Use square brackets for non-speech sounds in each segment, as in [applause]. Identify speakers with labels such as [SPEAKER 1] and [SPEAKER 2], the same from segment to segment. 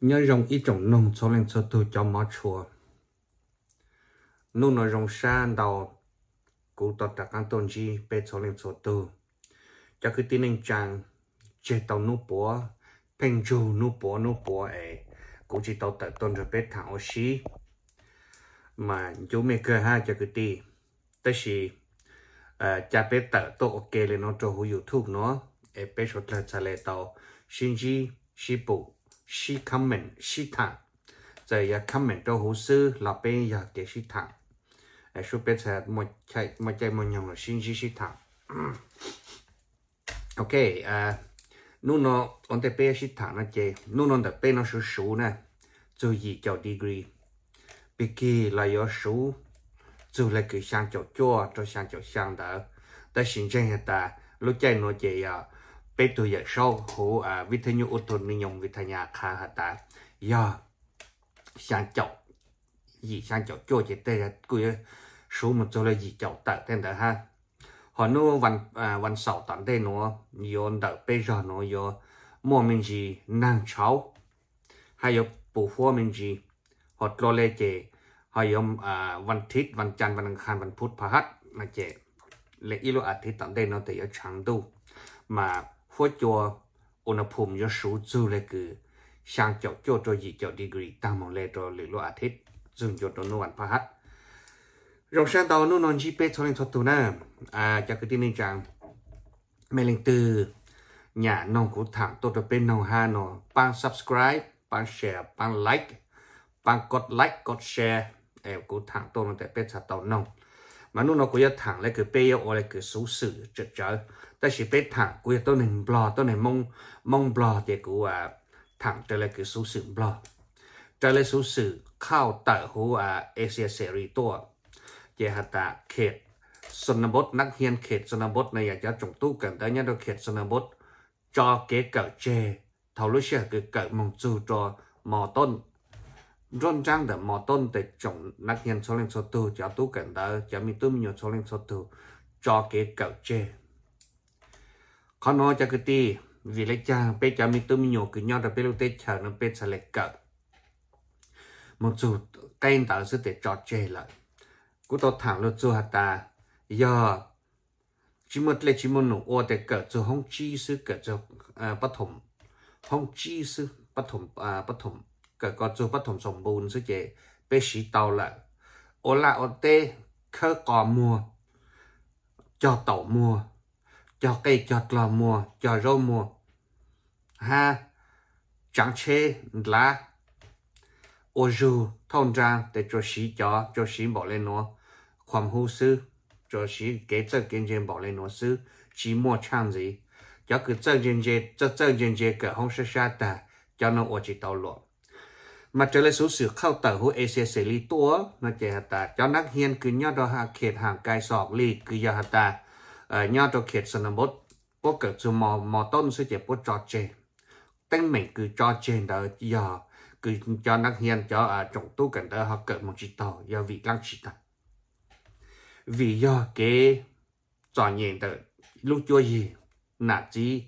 [SPEAKER 1] nhớ rồng ít trồng nông cho lên cho tôi cho má chùa nông nó rồng xa đầu cụ tọt đặc an tôn chi bê cho lên cho tôi cho cái tin anh chàng chế tàu nô búa phanh chu nô búa nô búa ấy cũng chỉ tàu tận tôn rồi bê thảo xí mà chú mẹ cơ ha cho cái tin tới xí ờ, cha bê tờ tôi ok lên nó cho hữu youtube nó ấy bê cho thật xa lệ tàu xin chi xí bụng she comment she tan, giờ ya comment đâu hồ sư là bên ya cái she thẳng ai số bên sẽ một chạy một chạy một nhồng là xin she she thẳng [clears throat] ok à nu nó on te bên she thẳng nó chơi nu nó te bên nó số số nè chú gì cho degree bị kỳ là yo số chú là cứ sang cho cho cho sang cho sang đó ta xin chân hết ta lúc chạy nó chơi à bên tuổi dạy sâu hồ à vi thế nhu ô tô ni nhung vi thế nhà khá hạt ta giờ sang chậu gì sang chậu cho chỉ tê ra cùi số một chỗ là gì chậu tại tên đó ha họ nó văn à, văn sáu tận đây nó yo đợi bây giờ nó yo mua mình gì năng cháu hay yo bù phô mình gì họ lo lê chè họ yo à, văn thiết văn chăn văn Đăng khan văn phút phá hắt mà chè lệ ý lo à thiết tận đây nó thì ở chẳng tu mà พขวดจะวอุณหภูมิยสูงจุดเลยคือ ช่างเจัโจ่อตัวยี่เจับดีกรีตามองเลยตัวหรือลูกอาทิตย์ จึงจดตัวนวันพะฮัตราเชืตอนู่นนอนชีเป๊ทรนทศตุน่าอ่าจากที่นี่จังเมลิงตือหย่านองขุถังตัวตัวเป็นหนองฮานอปัง s u b s c r i ป์ปังแชร์ปังไลค์ปังกดไลค์กดแชร์เอวกูถังตัวนั่นแต่เป็นสัตัว์นอนมันนู่นก็ยัดถังเลยคือเปย์เอเลยคือสูสี่อเจอเจแต่สิเปย์ถังกูยัดตัวหนึ่งบล็อตตัวหนึ่งมงมงบล็อตเกูว่าถังจะเลยคือสูสี่บล็อตจะเลยสูสีเข้าเต๋อหัวเอเชียเสรีตัวเจ้าตาเขต สนบดนักเฮียนเขตสนบดในอยากจะจงตู้กันแต่เนี่ยเราเขตสนบดจอเก๋เก๋เจ้ทาลุเชีคือเก๋มงจูจอมอต้น rôn trang để mò tôn để chọn nát nhân số lên số tu cho tu cảnh đó cho mi tu nhiều số lên số tu cho cái cậu chê khó nói cho cái ti vì lấy cha bé cho mi tu nhiều cứ nhau là bé lúc tết chờ nó bé sẽ lệ cậu một dù cái đó sẽ để cho chê lại cú tôi thẳng luôn cho ta giờ chỉ một lệ chỉ một nụ ô để cậu cho không chi sư cậu cho à, bất thủng không chi sư bất thủng à, bất thủng cái con chỗ bất thủng sông bùn sẽ chế bê sĩ tàu là ô là ô tê khơ cò mùa, cho tàu mùa, cho cây cho lò mùa, cho rau mùa, ha chẳng chê là ô dù thông ra để cho sĩ cho cho sĩ bỏ lên nó khoảng hữu sư cho sĩ kế chất kiến trên bỏ lên nó sư chỉ mua trang gì cho cứ chất kiến trên chất chất kiến trên cả không sẽ xa ta cho nó ô chỉ tàu lộ mà trở lại số sự khao tờ hô ê xe xe lý tố mà chạy hạt ta cho nắc hiên cứ nhau đó hạ khệt hàng cài sọc lý cứ giờ hạt ta ở ờ, nhau đó khệt sân nằm bốt bố cỡ chú mò mò tôn sư chạy bố trò chê tên mình cứ trò chê đó giờ cứ cho nắc hiên cho ở ờ, trọng tu cảnh đó học cỡ một chỉ tàu do vị lăng chỉ tàu vì do cái trò nhìn tờ lúc chua gì nà chi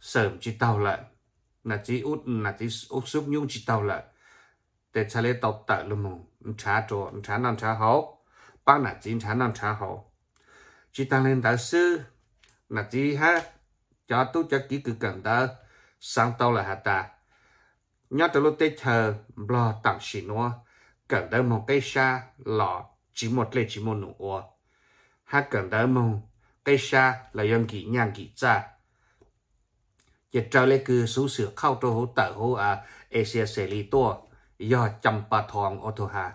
[SPEAKER 1] sớm chỉ tàu lại là chỉ út là chỉ út giúp nhung chỉ tàu là để trả lấy tàu tợ luôn mù trả chỗ trả năm trả hậu ba là chỉ trả năm trả hậu chỉ tăng lên đại sư là chỉ ha cho tu cho kỹ cực cần đó sang tàu là hạt ta nhớ từ lúc tết chờ lo tặng xì nua cần đó một cây sa lọ chỉ một lệ chỉ một nụ ua ha cần đó một cây sa là dân kỹ nhang kỹ cha จะเจ้าเล็คือสูเสือเข้าตัวหูเต่าหูอาเอเชียเสรีตัวยอดจำปาทองอทหา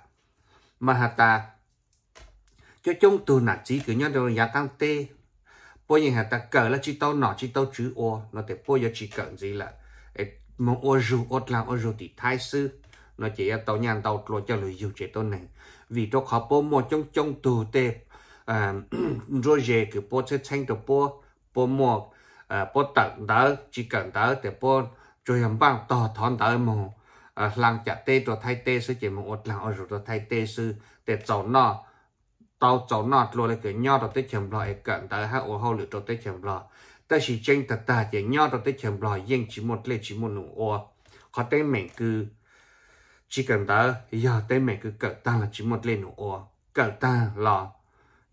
[SPEAKER 1] มหาตาจะจงตัวหนักจีคือย้อนโดยยาตั้งเต้ปอยยังหาตาเกิดแล้วจีเต้าหนอจีเต้าจื้อโอเราแต่ปอยจะจีเกิดจีละไอ้มองโอจูอดลาโอจูติท้ายซื้อเราจะเต้ายันเต้าตัวจะเลยอยู่เจต้นหนึ่ง vì ตัวเขาปมจงจงตัวเต้อ่าโรเจคือปอเช่นตัวปอปมอ à bố tận đó chỉ cần đó để bố cho em băng to thon đó mà à chặt tê rồi thay tê sư chỉ một lần ở rồi thay tê sư để cháu nó tao cháu nó rồi lại cái nho rồi tới chầm lò cận đó ha ô hậu lửa rồi tới chầm lò ta chỉ tranh thật ta chỉ nho rồi tới chầm lò riêng chỉ một lệ chỉ một nụ ô có tên mình cứ chỉ cần đó giờ tên mình cứ cận ta là chỉ một lệ nụ ô cận ta là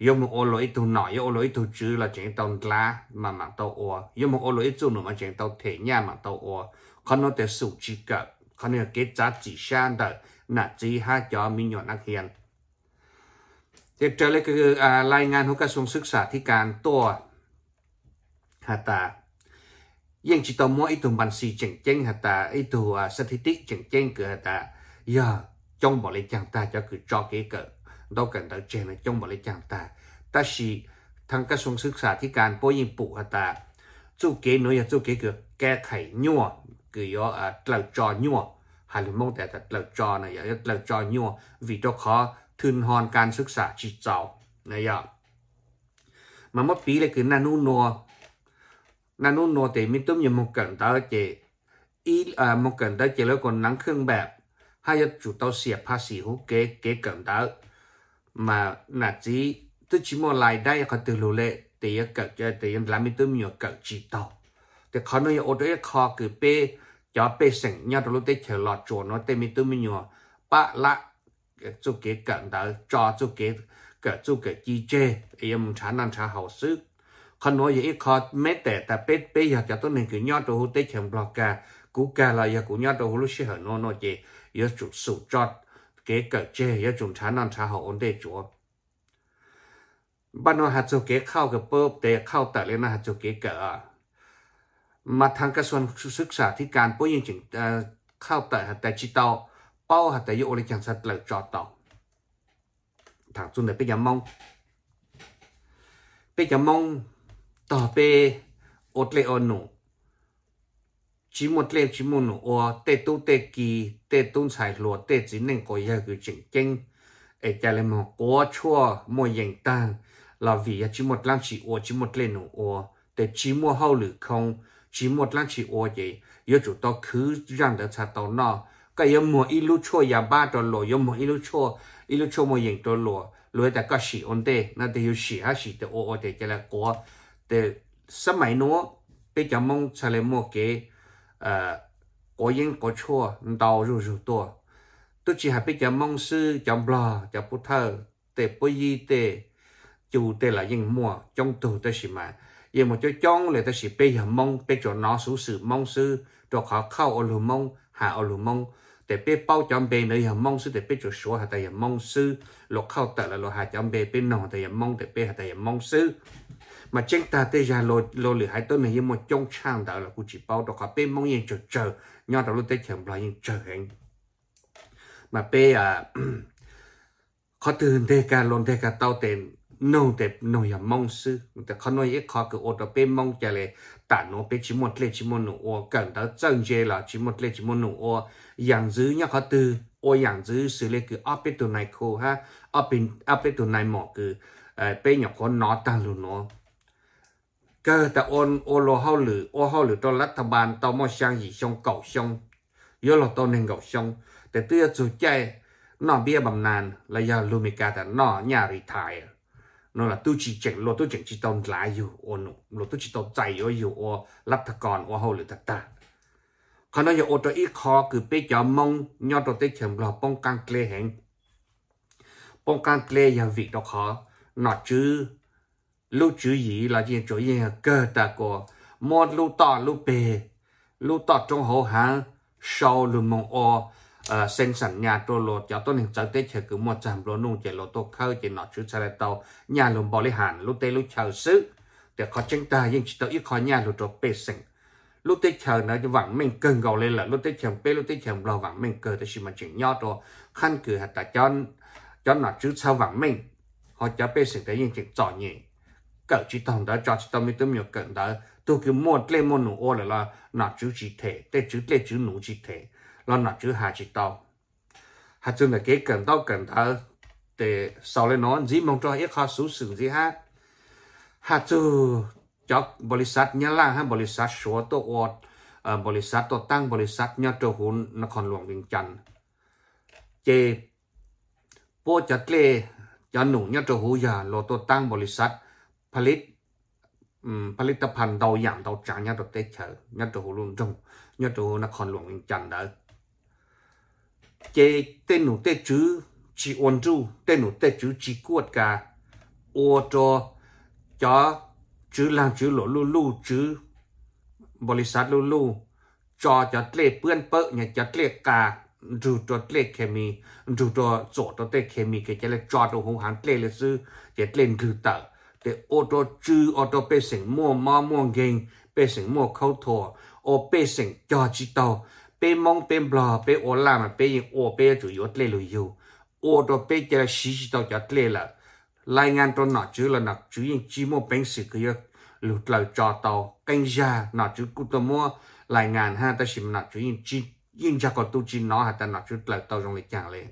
[SPEAKER 1] yêu một ô lỗi tụ nọ yêu ô lỗi tụ chữ là chuyện tàu lá mà mà tàu ô yêu một ô lỗi tụ nọ mà chuyện tàu thể nhà mà tàu ô con nó để sủ chỉ cỡ con nó kết giá chỉ xa đợi nà chỉ ha cho mình nhọn nắc hiền thì trở lại cái à, lai ngàn của ca sông sức xã thì càng to hà ta nhưng chỉ tàu mỗi tụ bản xì chỉnh chênh hà ta ít tụ statistic chỉnh chênh cửa hà ta giờ trong bọn lấy chàng ta cho cứ cho cái cỡ đâu cần đỡ trẻ là trong bảo lấy chàng ta ta chỉ thằng các sông sức xả thì càng bố yên bụng ta chú kế nói là chú kế cửa kẻ thầy nhua cứ yo à tlau trò nhua hay là mong mong แต่ tlau trò này là tlau trò nhua vì đó khó thương hòn can sức xả chỉ giàu này ạ mà mất phí là cứ nanu nua nanu nua thì mình tôm nhiều một cần đó chị ý à một cần đó chị là còn nắng khương bẹp hay là chủ tao xịt pha xỉ hú kế kế cần đó mà là chỉ tôi chỉ muốn lại đây có từ lâu lệ thì cậu cho thì làm mình tôi nhiều cậu chỉ tàu thì khó nói ô tô khó cứ bê cho bê sừng nhau rồi lúc tới chờ lọt chỗ nó tới mình tôi nhiều ba lạ chú kế cận đó cho chú kế cậu chú kế chi chê em chán ăn chả hậu sức khó nói vậy khó mấy tệ ta bê bê giờ cho tôi nên cứ nhau rồi tới chờ lọt cả cú cả là giờ cú nhau rồi lúc sẽ hở nó nó gì giờ chủ sụt cho 给个这也种茶南茶好安得งบ้านัเราหได้จ้บวะเก็บเข้ากับเปิบแต่เข้าแต่เลยนะหัดจะเก็บกะมาทางกระทรวงศึกษาธิการปุ่ยิงจึงเข้าแต่แต่จิตเตาเป้าหัแต่ยุโอลิจังสัตว์เหล่าจอเตอทางจุนเดไปยามองปปยามองต่อไปอดเลยอหนู chỉ một lên chỉ một nửa tê tu tê kỳ tê tu xài lúa tê chỉ nên có giờ cứ chỉnh chỉnh ấy cho nên mà có chua mua yên tăng là vì chỉ một lần chỉ ô chỉ một lên nửa tê chỉ mua hậu lử không chỉ một lần chỉ ô vậy yếu chủ to cứ rằng được sao tao nó cái yếu mua ít lúc chua nhà ba đồ lụa yếu mua ít lúc chua ít lúc chua mua yên đôi lụa lúa ta có xỉ ổn tê nó tê yếu xỉ ha xỉ để ô ô để cho là có tê sớm mai nữa bây giờ mong sao lại mua cái à có yên có chua đau rù rù tua tôi chỉ hay biết chấm mong sư chấm bò chấm bút thơ tệ bố y tệ chủ tệ là yên mua trong tù tôi xì mà yên một chỗ là tôi xì bê hả mong bê chỗ nó sú sự mong sư khâu ở lù mong hạ ở lù mong tệ bê bao chấm bê nơi hả mong sư tệ bê chỗ số hả tại mong sư lục khâu tệ là lục hạ chấm bê bê nòng tại hả mong tệ bê hả tại mong sư mà chúng ta tới ra lô lô lửa hai tuần này nhưng mà trong sang đó là cũng chỉ bao đó cả bên mong yên chờ chờ nhau đó lúc tới chẳng bao yên chờ anh mà bé à khó từ thế cả luôn thế cả tao tiền nô tệ nô ya mong sư แต่เขาโน้ยเขาคือโอตเป็นมองจะเลยแต่โนเป็นชิมดเลยชิมหนูโอกันแต่จังเจล่ะชิมดเลยชิมหนูโออย่างซื้อเนี่ยเขาตือโออย่างซื้อซื้อเลยคือเอาเป็นตัวไหนโคฮะเอาเป็นเอาเป็นตัวไหนหมอคือเออเป็นอย่างคนนอตังลุนเนาะ cơ ta ôn ô lô hao lử ô hao lử cho lát thằng bàn tao mò sang gì xong cầu xong yếu là tao nên cầu xong để tươi chủ chạy nó bia bầm nàn là giờ lưu mì cả ta nó nhà rì thải nó là tôi chỉ chỉnh lô tôi chỉnh chỉ tao lại dù ô nụ lô tôi chạy ô dù ô lát thằng ô hao lử thật ta còn nó giờ ô tôi ít khó cứ bê cho mong nhau tới chèm lò bông căng lê hẹn bông căng lê giờ vị đó khó nó chứ lu chú ý là gì chỗ gì cơ ta có một lúc to lúc bề lúc to trong hồ hàng sau lúc mong ô ờ, sinh sản nhà trôi lột cho tôi nên cháu tết chờ cứ một trăm lô nung chạy lô tô khơi chạy nọ chú xe tàu nhà lùm bỏ lấy hàn lu tê lu chờ xứ để khó chân ta nhưng chỉ tao ít khó nhà lùm trộn bê sinh lu tết chờ nó cho vắng mình cần gầu lên là lu tết chờ bê lu tết chờ lo vắng mình cờ tôi xin mà chuyện nhỏ rồi khăn cử hạt ta cho cho nọ chú sau vắng mình họ cho bê sinh cái nhưng chỉ trò nhỉ cậu chỉ tông đó cho chỉ tâm mới tới nhiều cận đó tôi cứ mua lê mua nụ ô là là nó chữ chỉ thể tê chữ lê chữ nụ chỉ thể là nó chữ hà chỉ tông hà chân là cái cận đó cận đó để sau lên nó dĩ mong cho ít khó số sừng gì ha hà chân cho bồ lì sát nhá là ha bồ lì sát số tổ ô bồ lì sát tổ tăng bồ lì sát nhá tổ hồn nó còn luồng bình chân, chế bố chặt lê cho nụ nhá tổ hồn già lô tổ tăng bồ lì sát ผลิตผลิตภัณฑ์ตัวอย่างตัวจานยัดตัวเตชะยัดตัวลุงจงยัดตัวนครหลวงจันเดอเจเต้นหนูเต้จื้อจีอวนจูเต้นหนูเต้จื้อจีกวดกาอัวจอจอจื้อลางจื้อหลลู่ลู่จื้อบริษัทลู่ลู่จอจะเตะเปื้อนเปอะเนี่ยจะเตะกาดูตัวเตะเคมีดูตัวโจตัวเตะเคมีก็จะเลยจอตัวหงหางเตะเลยซื้อจะเล่นคือเต๋อ cái ô tô chư ô tô bê sinh mua mà mua gen bê sinh mua khâu thua ô bê sinh cho chỉ tàu bê mong bê bò bê ô mà bê yên ô bê chủ yếu lê lùi yêu ô tô bê chả xí chỉ tàu cho lê là lại ngàn tôi nọ chứ là nọ chứ yên chỉ mua bánh xì cái lụt lời cho tàu canh ra nọ chứ cụ tôi mua lại ngàn ha ta xìm nọ chứ yên chỉ yên cho có tu chỉ nó hả ta nọ chứ lời tàu trong lịch chẳng lên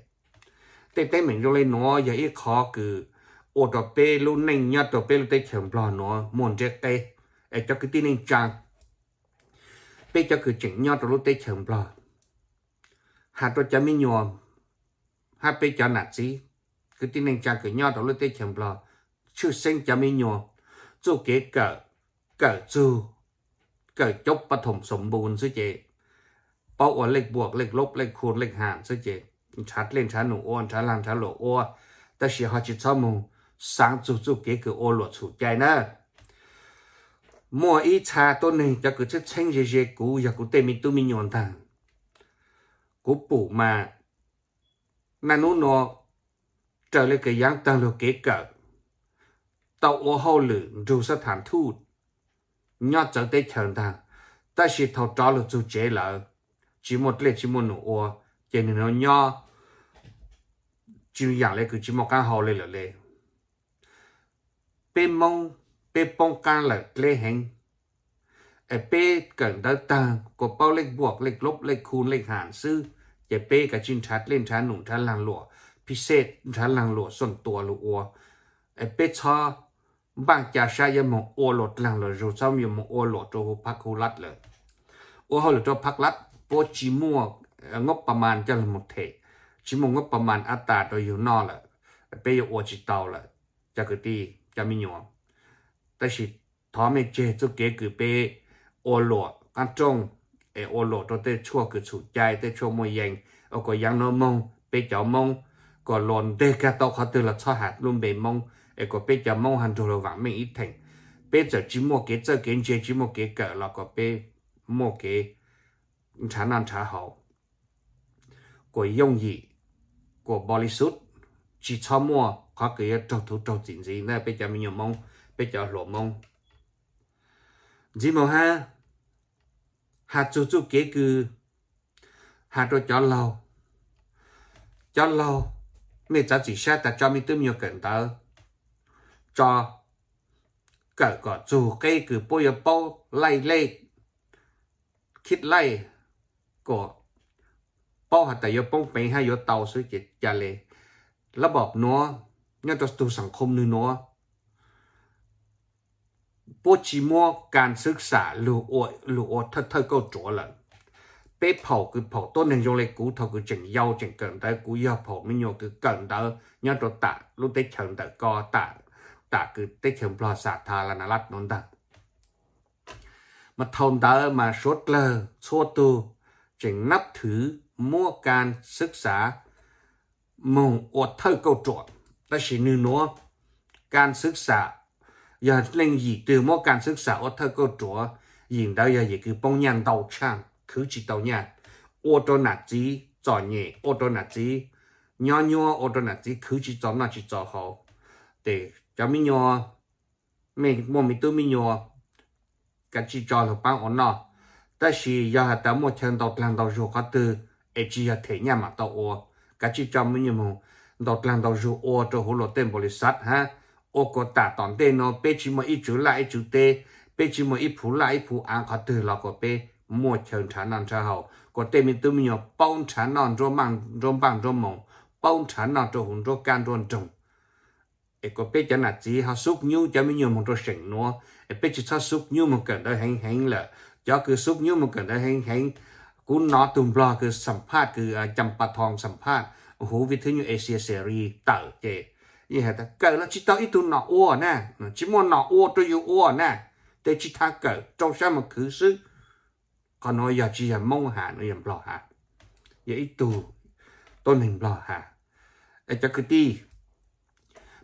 [SPEAKER 1] tế tế mình cho lên nó giờ khó cứ ô tô bê lô này nhá tô bê lô tê chèm bò nó mòn chế ê ê cho cái tin anh chàng bê cho cái chỉnh nhá tô lô tê chèm bò hà tô chả mi nhòm hà bê cho nạt gì cái tin anh chàng cái nhá tô lô tê chèm bò chữ sinh chả mi nhòm chỗ kế cỡ cỡ dù cỡ chốc bắt thủng sủng bùn sư chế lên bao ở lệch b วกลขลบลขคูณลขหารซะเจชัดเล่นชัดหนูอ้วนชัดลังชัดหลออ้วแต่เสียหาจิตซ้อมู sáng chú chú kế cứ ô lọ chủ chạy nè mua ít trà tôi này cho cứ chất chanh dê dê cú giờ cú tê mình tu mình nhọn thằng cú bù mà mà nó nô trở lại cái giang tăng lô kế cỡ tàu ô hô lử dù sát thản thu nhọt trở tê chẳng thằng ta chỉ thầu trò lô chú chế lỡ chỉ một lệ chỉ một nụ ô chỉ nó nhọ chỉ dạng lệ cứ chỉ một căn hồ lệ lệ ปม蒙被崩干了勒งกา้เป้เกิดดาตาก็เป้าเล็กบวกเล็กลบเล็กคูณเล็กหารซื้อจะเป้กับจินทัดเล่นทัดหนุ่มทัดลังหลัวพิเศษทัดลังหลัวส่วนตัวลูอัวอเป้ชอบ้างจะใช้ยมองโอหลดลังหลัวรู้เจ้ายมองโอหลดตัวพักคูรัดเลย โอหลดตัวพักรัดโปจิมัวงบประมาณจะหมดเทชิมงบประมาณอัตราโดยอยู่นอกเลยเป้ยโอจิตเตาเลยจากดี cho mình nhọn ta chỉ thó mẹ chế cho kế cử bê ô lộ ăn trông ở ô lộ cho tê chua cử chủ chạy tê chua mùi dành có giang nó mông bê cháu mông có lồn tê ca tao khó tư là cho hạt luôn bề mông ở có cháu mông hẳn đồ là vãng mình ít thành bê giờ chỉ mua kế cho kế chế chỉ mua kế cỡ là có bê mua kế trả nam trả hậu của dùng gì của bolisus chỉ cho mua có cái ờ, trâu thủ trâu chính gì nè bây giờ mình nhiều mông bây giờ lộ mông gì mà ha hạt chú chú kế cứ hạt cho cho lâu cho lâu mẹ cháu chỉ sát ta cho mình tôm nhiều cần tớ cho cả cỏ chú cây cứ bôi bôi lay lay khít lay của bao hạt tại yo bông bể hay yo tàu suy chỉ trả lệ, lá bọc nó เนี่ยตัวตัวสังคมนึงเนาะปชิมอการศึกษาหรืออวดหรืออวดเธอเธอก็จ๋อละเป๊ะเผาคือเผาต้นหนึ่งยังเลยกูเธอคือจังเยาจังเกินแต่กูยาเผาไม่โยคือเกินแต่เนี่ยตัวตาลูกเตะเฉิงแต่ก็ตาตาคือเตะเฉิงปลอดสาธารณรัฐนนท์ตามาทอมเตอมาชดเลอโชตูจึงนับถือมั่วการศึกษามุ่งอดเธอก็จ๋อและชีนูนัวการศึกษาอย่าเล่นยีตัวมอการศึกษาว่าเธอก็จัวยิงได้อย่าอย่าคือป้องยันเตาช่างคือจิตเตาเนี่ยโอโตนาจีจอเนี่ยโอโตนาจีย้อนย้อนโอโตนาจีคือจิตจอมน่าจิตจอเขาแต่จะไม่ย้อนไม่มอไม่ตัวไม่ย้อนกันจิตจอหรือปังอ่อนเนาะแต่สิอย่าหาแต่มอเชิญเตาแรงเตาโยกเขาตัวเอจีจะเทียนมาเตาโอกันจิตจอมไม่ยอม đọt làm đọt dù ô cho hồ lô tên bồ lì sát ha ô có tả tòn tên nó bê chỉ mà ít chữ lại ít chữ tê bê chỉ mà ít phú lại ít phú ăn khó từ lọ có bê mua chờn trả non trả hậu có tên mình tôi mình nhớ bao trả non rồi mang rồi bằng rồi mộng bao trả non rồi hùng rồi can rồi trồng e có bê chả nạt gì họ xúc nhu chả mình nhớ một rồi sỉnh nữa e bê chỉ sao xúc nhu một cần đó hẹn hẹn là cho cứ xúc nhu một cần đó hẹn hẹn cũng nó tùm lo cứ sampha cứ à, chăm pa thong sampha hú vị thứ như Asia series tờ kì như hệ ta cờ là chỉ tao ít tu nọ ua nè chỉ muốn nọ ua tôi yêu ua nè để chỉ tha cờ trong sao mà cứ sức còn nói giờ chỉ là mong hà nó làm lo hà vậy ít tu tôi mình lo hà ở cho cái đi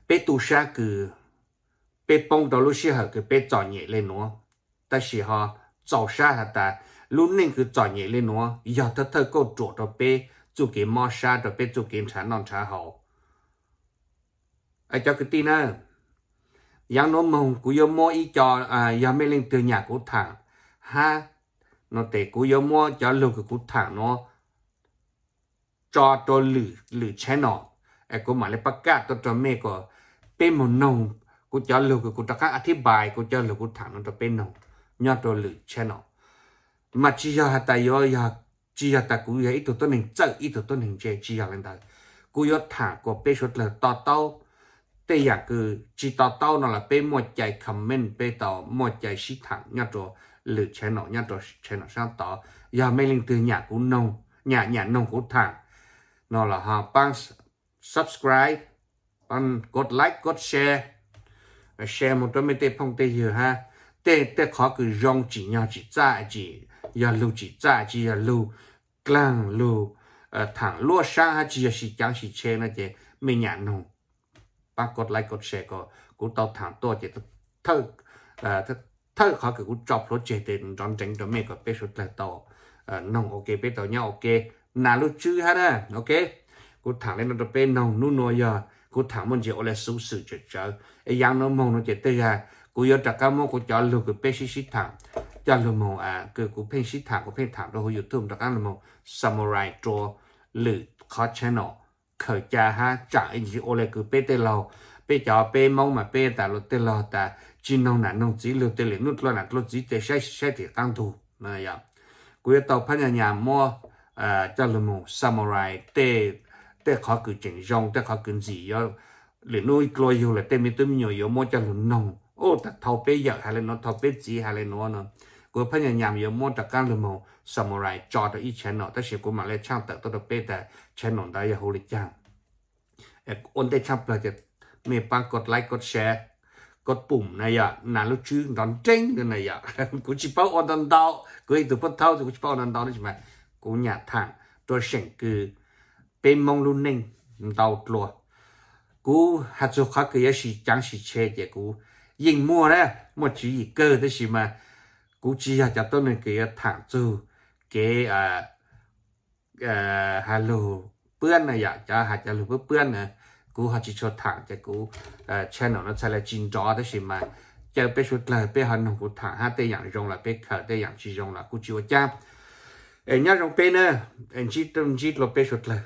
[SPEAKER 1] bé tu sa cứ bé bông đầu lúc xưa hả cứ bé chọn nhẹ lên nó, ta xì họ chọn sa hả ta lúc nên cứ chọn nhẹ lên nó, giờ thật thật câu trộn đó bé chú kiếm mò xa rồi biết chú kiếm trả non trả hậu ai cho cái tin nữa yang nó mong cú yêu mò ý cho à yang mê lên từ nhà cú thằng ha nó để cú yo mò cho lưu cái cú thằng nó cho tôi lử lử chén nó ai cú mà lấy bắt cá tôi cho mê có bên một nông cú cho lưu cái cú ta khác thi bài cú cho lưu cú thằng nó cho bên nông nhớ tôi lử chén nó mà chỉ cho hạt tài yo ya chỉ là ta cũng vậy ít tụi tôi nên chơi ít tụi tôi nên chơi chỉ là lên đời cú yếu thả của bé chút là to tao tây giả cứ chỉ to tao nó là bé một chạy comment bé tao một chạy xí thẳng nhá trò lựa chế nó nhá trò chế nó sang tao giờ mấy linh từ nhà cũng nông nhà nhà nông cũng thẳng nó là hàng băng subscribe băng cốt like cốt share share một đôi mấy tê phong tê hiểu ha tê tê khó cứ rong chỉ nhau chỉ ra chỉ giờ lưu chỉ ra chỉ giờ lưu càng lu, ờ, thẳng lúa xa ha chỉ là cháu chỉ chê nó chỉ mình nhàn nông ba cột lại cột xe có cũng tàu thẳng to chỉ thơ ờ, thơ khó cái cũng chọc lúa chê để đón tránh cho mẹ có bé sụt lại tàu ờ, nông ok bé tàu nhau ok nà lúa chứ ha đó ok cũng thẳng lên nó bé nông nu nồi giờ cũng thẳng mình chỉ ở lại sưu sự chờ chờ ấy giang nó mong nó chỉ tới ra cú yo trả cá mô cú cho lù cái bê xí xí thẳng cho lù mô à cú cú phê xí thẳng cú phê thẳng đó hồi youtube trả cá lù mô samurai draw lù khó channel khởi cha ha trả in gì ô lê cú bê tê lò bê cho bê mông mà bê ta lù tê lò tà chỉ nông nà nông chỉ lù tê lì nút lo nà lo chỉ tê sai sai thì tăng thu mà ya cú yo tàu phát nhà nhà mua à cho lù mô samurai tê tê khó cứ chỉnh rong tê khó cứ gì yo lì nuôi lo yêu là tê mi tê mi nhồi yo mua cho lù nông ô ta thâu bê giặc hay là nó thâu bê gì hay là nó nó của phần nhà nhảm yếu mua đặc căn là màu samurai cho được ít chén nọ ta sẽ của mà lại trang tự tôi được bê ta chén nó đã yêu lịch chăng ôn tay chắp là chết mẹ bạn cột like cột share cột bùm này ạ à, nà lúc chứ đón tranh cái này ạ à. [laughs] cũng chỉ bảo ôn đón đau cứ từ bắt thâu thì cũng chỉ bao đón đau đấy mà của nhà thằng tôi sẽ cứ bên mong luôn ninh đau lùa cú hạt số khác cái gì chẳng chỉ che cái cú yên mua đấy, một chỉ gì cơ thế gì mà cú chi à cho tôi nên cái thẳng chu cái à à hà lô bươn này dạ cho hà cho lô bươn này cú họ chỉ cho thẳng cho cú à, channel nó sẽ là chín rõ thế gì mà cho bé chút là bé hắn không có thẳng hai tay dạng rong là bé khờ tay dạng chỉ rong là cú chịu cha, em nhớ rong bé nữa em chỉ tâm chỉ lo bé chút là